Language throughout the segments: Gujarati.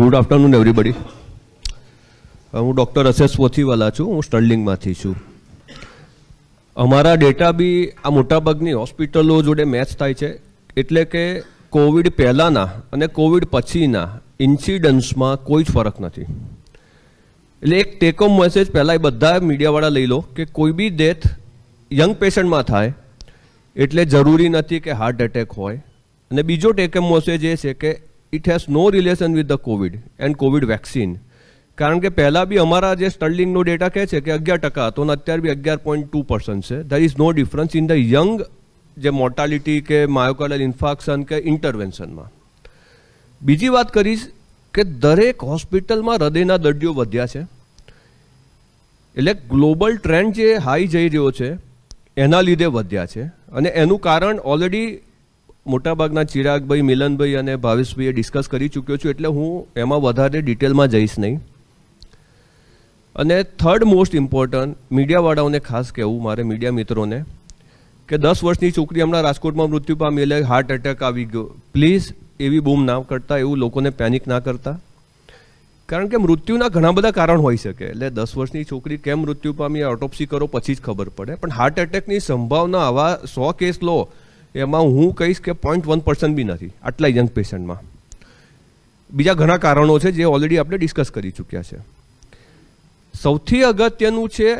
ગુડ આફ્ટરનૂન એવરીબડી હું ડૉક્ટર અસેસ પોથીવાલા છું હું સ્ટર્લિંગમાંથી છું અમારા ડેટા બી આ મોટાભાગની હોસ્પિટલો જોડે મેચ થાય છે એટલે કે કોવિડ પહેલાંના અને કોવિડ પછીના ઇન્સિડન્ટ્સમાં કોઈ જ ફરક નથી એટલે એક ટેકઓમ મેસેજ પહેલાં એ બધા મીડિયાવાળા લઈ લો કે કોઈ બી ડેથ યંગ પેશન્ટમાં થાય એટલે જરૂરી નથી કે હાર્ટ એટેક હોય અને બીજો ટેકઓમ મેસેજ એ છે કે it has no relation with the covid and covid vaccine કારણ કે પહેલાં બી અમારા જે સ્ટર્લિંગનો ડેટા કહે છે કે અગિયાર ટકા હતો અને અત્યારે બી અગિયાર પોઈન્ટ ટુ પર્સન્ટ છે there is no difference in the young જે મોર્ટાલિટી કે માયોકોલલ ઇન્ફાક્શન કે ઇન્ટરવેન્શનમાં બીજી વાત કરીશ કે દરેક હોસ્પિટલમાં હૃદયના દર્દીઓ વધ્યા છે એટલે ગ્લોબલ ટ્રેન્ડ જે હાઈ જઈ રહ્યો છે એના લીધે વધ્યા છે અને એનું કારણ ઓલરેડી મોટાભાગના ચિરાગભાઈ મિલનભાઈ અને ભાવેશભાઈએ ડિસ્કસ કરી ચૂક્યો છું એટલે હું એમાં વધારે ડિટેલમાં જઈશ નહીં અને થર્ડ મોસ્ટ ઇમ્પોર્ટન્ટ મીડિયાવાળાઓને ખાસ કહેવું મારે મીડિયા મિત્રોને કે દસ વર્ષની છોકરી હમણાં રાજકોટમાં મૃત્યુ પામી એટલે હાર્ટ એટેક આવી ગયો પ્લીઝ એવી બૂમ ના કરતા એવું લોકોને પેનિક ના કરતા કારણ કે મૃત્યુના ઘણા બધા કારણ હોઈ શકે એટલે દસ વર્ષની છોકરી કેમ મૃત્યુ પામી ઓટોપ્સી કરો પછી જ ખબર પડે પણ હાર્ટ એટેકની સંભાવના આવા સો કેસ લો એમાં હું કહીશ કે પોઈન્ટ વન પર્સન્ટ બી નથી આટલા યંગ પેશન્ટમાં બીજા ઘણા કારણો છે જે ઓલરેડી આપણે ડિસ્કસ કરી ચૂક્યા છે સૌથી અગત્યનું છે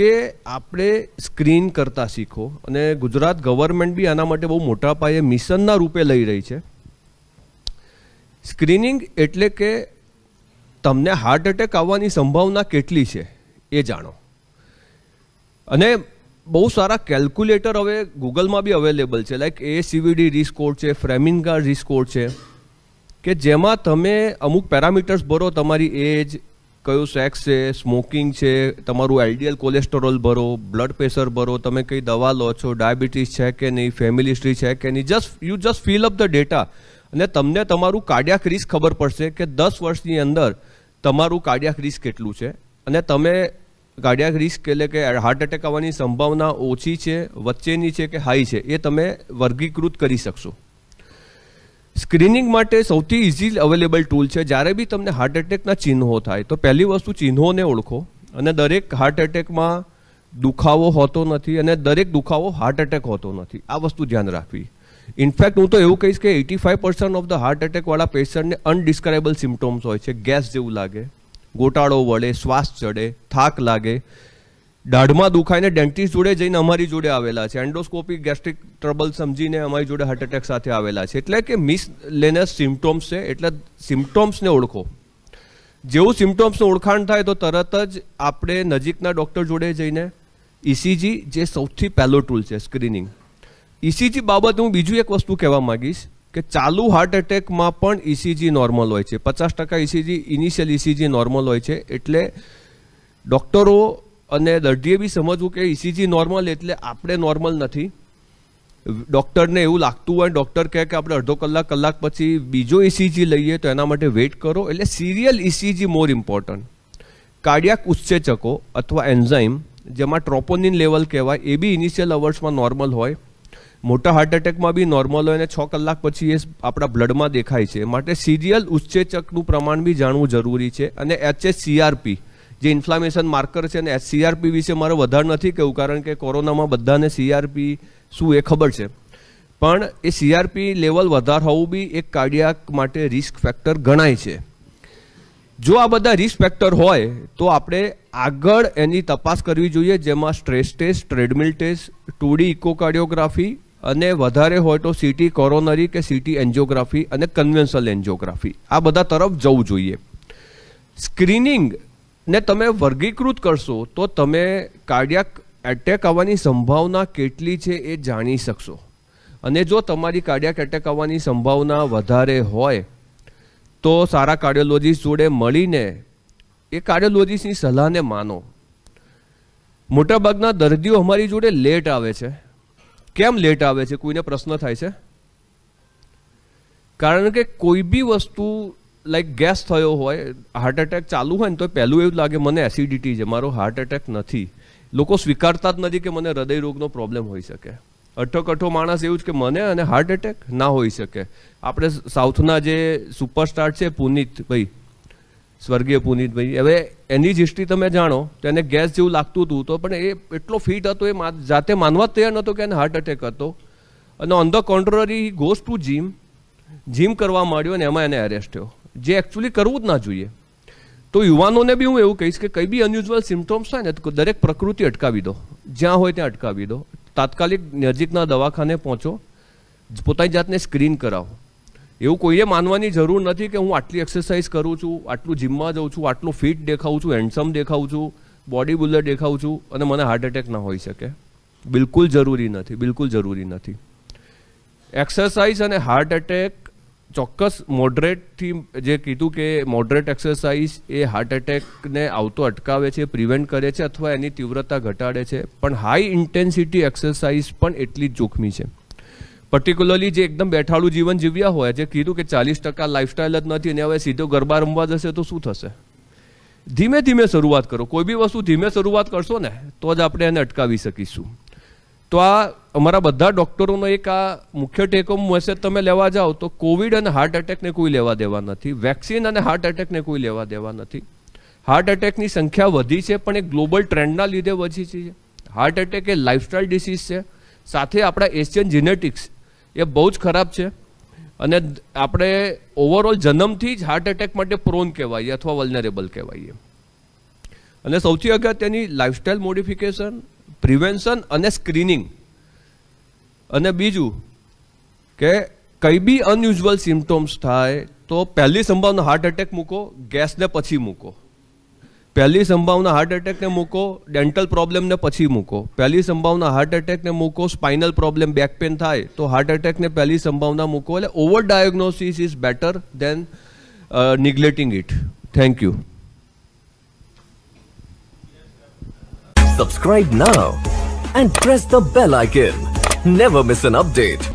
કે આપણે સ્ક્રીન કરતા શીખો અને ગુજરાત ગવર્મેન્ટ બી આના માટે બહુ મોટા પાયે મિશનના રૂપે લઈ રહી છે સ્ક્રીનિંગ એટલે કે તમને હાર્ટ એટેક આવવાની સંભાવના કેટલી છે એ જાણો અને બહુ સારા કેલ્ક્યુલેટર હવે ગૂગલમાં બી અવેલેબલ છે લાઈક એ સીવીડી રિસ્કોડ છે ફ્રેમિંગા રિસ્કોડ છે કે જેમાં તમે અમુક પેરામીટર્સ ભરો તમારી એજ કયું સેક્સ છે સ્મોકિંગ છે તમારું એલડીએલ કોલેસ્ટ્રોલ ભરો બ્લડ પ્રેશર ભરો તમે કઈ દવા લો છો ડાયાબિટીસ છે કે નહીં ફેમિલી હિસ્ટ્રી છે કે નહીં just you just fill up the data અને તમને તમારું કાર્ડિયાક રિસ્ક ખબર પડશે કે દસ વર્ષની અંદર તમારું કાર્ડિયાક રિસ્ક કેટલું છે અને તમે કાર્ડિયાક રિસ્ક એટલે કે હાર્ટ એટેક આવવાની સંભાવના ઓછી છે વચ્ચેની છે કે હાઈ છે એ તમે વર્ગીકૃત કરી શકશો સ્ક્રીનિંગ માટે સૌથી ઇઝી અવેલેબલ ટૂલ છે જ્યારે બી તમને હાર્ટ એટેકના ચિહ્નો થાય તો પહેલી વસ્તુ ચિહ્નોને ઓળખો અને દરેક હાર્ટ એટેકમાં દુખાવો હોતો નથી અને દરેક દુખાવો હાર્ટ એટેક હોતો નથી આ વસ્તુ ધ્યાન રાખવી ઇનફેક્ટ હું તો એવું કહીશ કે eighty five percent of the heart એટેકવાળા પેશન્ટને અનડિસ્ક્રાઇબલ સિમ્ટોમ્સ હોય છે ગેસ જેવું લાગે ગોટાળો વળે શ્વાસ ચડે થાક લાગે દાઢમાં દુખાઈને ડેન્ટિસ્ટ જોડે જઈને અમારી જોડે આવેલા છે એન્ડોસ્કોપી ગેસ્ટ્રિક ટ્રબલ સમજીને અમારી જોડે હાર્ટ એટેક સાથે આવેલા છે એટલે કે મિસ લેનસ સિમ્ટોમ્સ છે એટલે સિમ્ટોમ્સને ઓળખો જેવું સિમ્ટોમ્સનું ઓળખાણ થાય તો તરત જ આપણે નજીકના ડૉક્ટર જોડે જઈને ઇસીજી e જે સૌથી પહેલો ટૂલ છે સ્ક્રીનિંગ ઇસીજી e બાબત હું બીજું એક વસ્તુ કહેવા માગીશ કે ચાલુ હાર્ટ એટેકમાં પણ ઇસીજી e નોર્મલ હોય છે પચાસ ટકા ઇસીજી ઇનિશિયલ ઇસીજી નોર્મલ હોય છે એટલે ડૉક્ટરો અને દર્દીએ બી સમજવું કે ઇસીજી e નોર્મલ એટલે આપણે નોર્મલ નથી ડૉક્ટરને એવું લાગતું હોય ડૉક્ટર કહે કે આપણે અડધો કલાક કલાક પછી બીજો ઇસીજી e લઈએ તો એના માટે વેઇટ કરો એટલે serial ECG more important cardiac ઉત્સેચકો અથવા એન્ઝાઇમ જેમાં ટ્રોપોનિન લેવલ કહેવાય એ બી ઇનિશિયલ અવર્સમાં નોર્મલ હોય મોટા હાર્ટ એટેકમાં બી નોર્મલ હોય અને છ કલાક પછી એ આપણા બ્લડમાં દેખાય છે માટે સીજીએલ ઉચ્ચેચકનું પ્રમાણ બી જાણવું જરૂરી છે અને એચએસસીઆરપી જે ઇન્ફ્લામેશન માર્કર છે અને સીઆરપી વિશે મારે વધારે નથી કહેવું કારણ કે કોરોનામાં બધાને સીઆરપી શું એ ખબર છે પણ એ સીઆરપી લેવલ વધારે હોવું બી એક કાર્ડિયાક માટે રિસ્ક ફેક્ટર ગણાય છે જો આ બધા રિસ્ક ફેક્ટર હોય તો આપણે આગળ એની તપાસ કરવી જોઈએ જેમાં stress test treadmill test two D echocardiography અને વધારે હોય તો સિટી કોરોનરી કે સિટી એન્જિયોગ્રાફી અને કન્વેન્શનલ એન્જિયોગ્રાફી આ બધા તરફ જવું જોઈએ સ્ક્રીનિંગ ને તમે વર્ગીકૃત કરશો તો તમે કાર્ડિયાક એટેક આવવાની સંભાવના કેટલી છે એ જાણી શકશો અને જો તમારી કાર્ડિયાક એટેક આવવાની સંભાવના વધારે હોય તો સારા કાર્ડિયોલોજીસ જોડે મળીને એ કાર્ડિયોલોજીસની સલાહને માનો મોટાભાગના દર્દીઓ અમારી જોડે લેટ આવે છે કેમ લેટ આવે છે કોઈને પ્રશ્ન થાય છે કારણ કે કોઈ બી વસ્તુ લાઈક ગેસ થયો હોય હાર્ટ એટેક ચાલુ હોય ને તો પહેલું એવું લાગે મને એસિડિટી છે મારો હાર્ટ એટેક નથી લોકો સ્વીકારતા જ નથી કે મને હૃદય રોગનો પ્રોબ્લેમ હોઈ શકે અઠોકઠો માણસ એવું જ કે મને અને હાર્ટ એટેક ના હોઈ શકે આપણે સાઉથના જે સુપરસ્ટાર છે પુનિત ભાઈ સ્વર્ગીય પુનિતભાઈ હવે એની જ હિસ્ટ્રી તમે જાણો તો એને ગેસ જેવું લાગતું હતું તો પણ એ એટલો ફિટ હતો એ જાતે માનવા તૈયાર નહોતો કે એને હાર્ટ એટેક હતો અને on the contrary goes to gym gym કરવા માંડ્યો અને એમાં એને એરેસ્ટ થયો જે એકચ્યુઅલી કરવું જ ના જોઈએ તો યુવાનોને બી હું એવું કહીશ કે કંઈ બી અનયુઝુઅલ સિમ્ટોમ્સ થાય ને તો દરેક પ્રકૃતિ અટકાવી દો જ્યાં હોય ત્યાં અટકાવી દો તાત્કાલિક નજીકના દવાખાને પહોંચો પોતાની જાતને સ્ક્રીન કરાવો એવું કોઈએ માનવાની જરૂર નથી કે હું આટલી એક્સરસાઇઝ કરું છું આટલું જિમમાં જાઉં છું આટલું ફિટ દેખાઉં છું હેન્ડસમ દેખાઉં છું બોડી બિલ્ડર દેખાઉં છું અને મને હાર્ટ એટેક ના હોઈ શકે બિલકુલ જરૂરી નથી બિલકુલ જરૂરી નથી એક્સરસાઇઝ અને હાર્ટ એટેક ચોક્કસ મોડરેટથી જે કીધું કે મોડરેટ એક્સરસાઇઝ એ હાર્ટ એટેકને આવતો અટકાવે છે પ્રિવેન્ટ કરે છે અથવા એની તીવ્રતા ઘટાડે છે પણ હાઈ ઇન્ટેન્સિટી એક્સરસાઇઝ પણ એટલી જ જોખમી છે પર્ટિક્યુલરલી જે એકદમ બેઠાળું જીવન જીવ્યા હોય જે કીધું કે ચાલીસ ટકા લાઈફસ્ટાઈલ જ નથી અને હવે સીધો ગરબા રમવા જશે તો શું થશે ધીમે ધીમે શરૂઆત કરો કોઈ બી વસ્તુ ધીમે શરૂઆત કરશો ને તો જ આપણે એને અટકાવી શકીશું તો આ અમારા બધા ડૉક્ટરોનો એક આ મુખ્ય ટેકો મેસેજ તમે લેવા જાઓ તો કોવિડ અને હાર્ટ એટેકને કોઈ લેવા દેવા નથી વેક્સિન અને હાર્ટ એટેકને કોઈ લેવા દેવા નથી હાર્ટ એટેકની સંખ્યા વધી છે પણ એ ગ્લોબલ ટ્રેન્ડના લીધે વધી છે હાર્ટ એટેક એ લાઇફસ્ટાઇલ ડિસીઝ છે સાથે આપણા એશિયન જીનેટિક્સ એ બહુ જ ખરાબ છે અને આપણે ઓવરઓલ જન્મથી જ હાર્ટ એટેક માટે પ્રોન કહેવાય અથવા વલનરેબલ કહેવાય અને સૌથી અગત્યની લાઇફસ્ટાઇલ મોડિફિકેશન પ્રિવેન્શન અને સ્ક્રીનિંગ અને બીજું કે કંઈ બી અનયુઝ્યુઅલ સિમ્ટોમ્સ થાય તો પહેલી સંભાવના હાર્ટ એટેક મૂકો ગેસને પછી મૂકો પહેલી સંભાવના હાર્ટ એટેકને મૂકો ડેન્ટલ પ્રોબ્લેમને પછી મૂકો પહેલી સંભાવના હાર્ટ એટેકને મૂકો સ્પાઇનલ પ્રોબ્લેમ બેક પેન થાય તો હાર્ટ એટેકને પહેલી સંભાવના મૂકો એટલે over diagnosis is better than neglecting it thank you Subscribe now and press the bell icon. Never miss an update.